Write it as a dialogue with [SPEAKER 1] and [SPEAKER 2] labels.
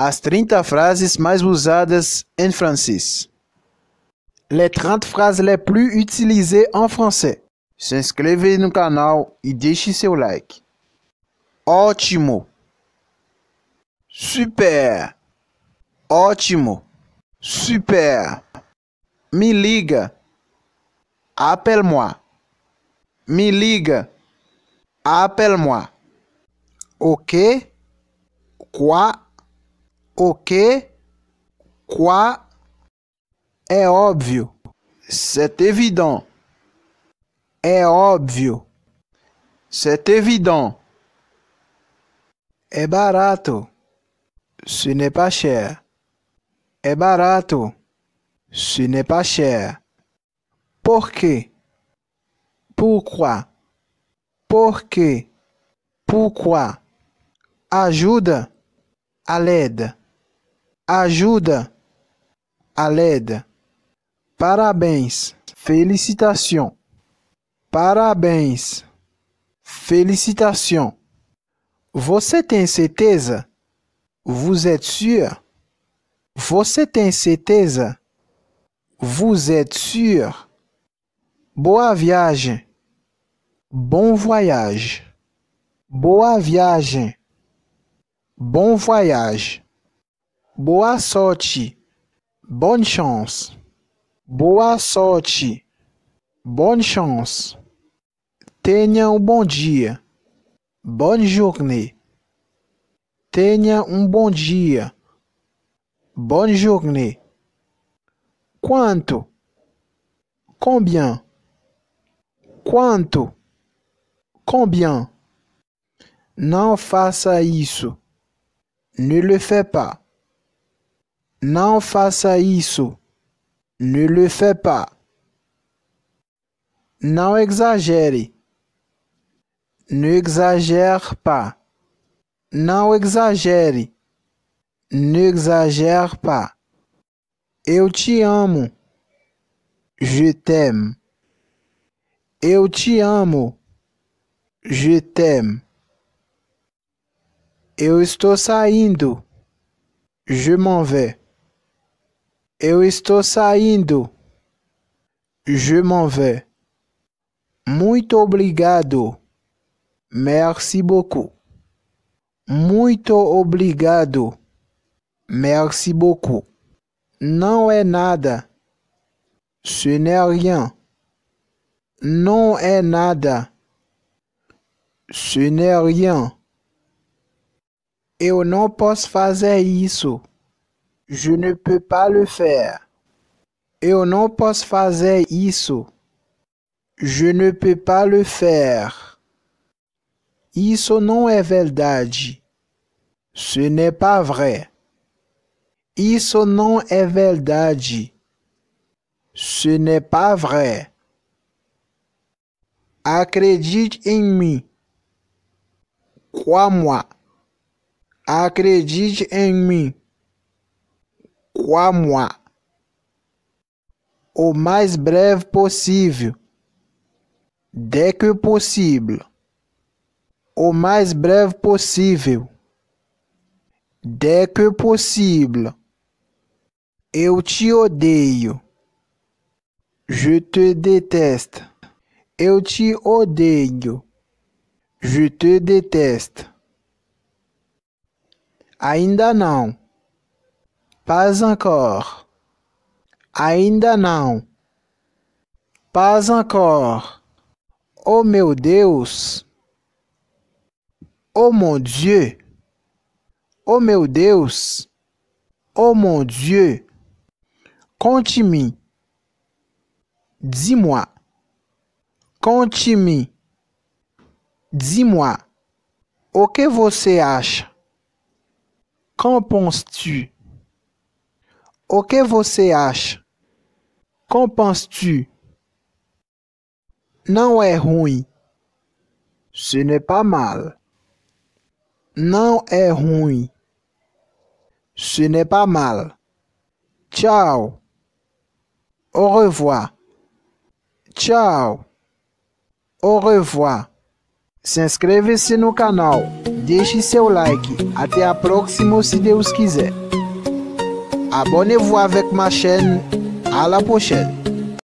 [SPEAKER 1] As 30 frases mais usadas em francês. Les 30 frases les plus utilisées en français. Se inscreve no canal e deixe seu like. Ótimo. Super. Ótimo. Super. Me liga. Appelle-moi. Me liga. Appelle-moi. OK? Quoi? Ok, quoi, é óbvio, c'est évident, é óbvio, c'est évident, é barato, ce n'est pas cher, é barato, ce n'est pas cher, Pourquoi? pourquoi, pourquoi, ajuda, à l'aide. Ajuda. Alerta. Parabéns. Felicitação. Parabéns. Felicitação. Você tem certeza? Vous êtes sûr? Você tem certeza? Vous êtes sûr? Boa viagem. Bom voyage. Boa viagem. Bom voyage. Boa sorte. Bonne chance. Boa sorte. Bonne chance. Tenha um bom dia. Bonne journée. Tenha um bom dia. Bonne journée. Quanto? Combien? Quanto? Combien? Não faça isso. Ne le fais pas. Não faça isso. Ne le fais pas. Não exagere. Ne exagère pas. Não exagere. Ne exagère pas. Eu te amo. Je t'aime. Eu te amo. Je t'aime. Eu estou saindo. Je m'en vais. Eu estou saindo. Je m'en vais. Muito obrigado. Merci beaucoup. Muito obrigado. Merci beaucoup. Não é nada. Ce n'est rien. Não é nada. Ce n'est rien. Eu não posso fazer isso. Je ne peux pas le faire. Eu não posso faire isso. Je ne peux pas le faire. Isso não é verdade. Ce n'est pas vrai. Isso não é verdade. Ce n'est pas vrai. Acredite em mim. Crois-moi. Acredite em mim. Quamuá o mais breve possível. De que possível. O mais breve possível. De que possível. Eu te odeio. Je te déteste. Eu te odeio. Je te déteste. Ainda não. Pas encore. Ainda não. Pas encore. Oh meu Deus. Oh mon Dieu. Oh meu Deus. Oh mon Dieu. Conte-me. Dis-moi. Conte-me. Dis-moi. O que você acha? Qu'en penses-tu? O que você acha? Qu'en penses-tu? Não é ruim. Ce n'est pas mal. Não é ruim. Ce n'est pas mal. Ciao. Au revoir. Ciao. Au revoir. s'inscrivez- inscreva-se no canal, deixe seu like. Até a próxima, se Deus quiser. Abonnez-vous avec ma chaîne. À la prochaine.